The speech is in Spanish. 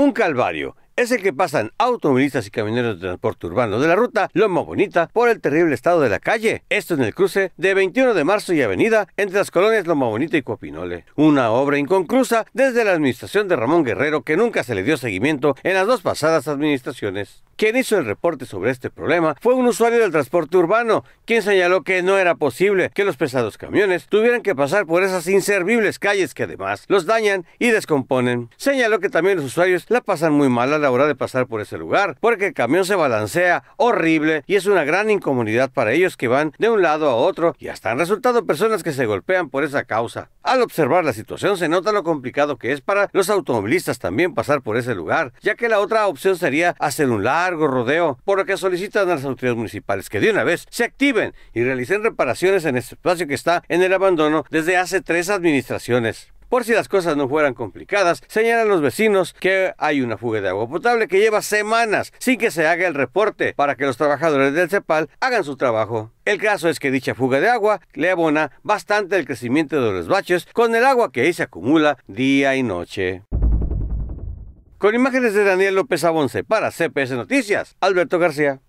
Un calvario es el que pasan automovilistas y camioneros de transporte urbano de la ruta Loma Bonita por el terrible estado de la calle. Esto en el cruce de 21 de marzo y avenida entre las colonias Loma Bonita y Copinole. Una obra inconclusa desde la administración de Ramón Guerrero que nunca se le dio seguimiento en las dos pasadas administraciones. Quien hizo el reporte sobre este problema fue un usuario del transporte urbano, quien señaló que no era posible que los pesados camiones tuvieran que pasar por esas inservibles calles que además los dañan y descomponen. Señaló que también los usuarios la pasan muy mal a la hora de pasar por ese lugar, porque el camión se balancea horrible y es una gran incomodidad para ellos que van de un lado a otro y hasta han resultado personas que se golpean por esa causa. Al observar la situación se nota lo complicado que es para los automovilistas también pasar por ese lugar, ya que la otra opción sería hacer un largo rodeo, por lo que solicitan a las autoridades municipales que de una vez se activen y realicen reparaciones en este espacio que está en el abandono desde hace tres administraciones. Por si las cosas no fueran complicadas, señalan los vecinos que hay una fuga de agua potable que lleva semanas sin que se haga el reporte para que los trabajadores del CEPAL hagan su trabajo. El caso es que dicha fuga de agua le abona bastante el crecimiento de los baches con el agua que ahí se acumula día y noche. Con imágenes de Daniel López Avonce para CPS Noticias, Alberto García.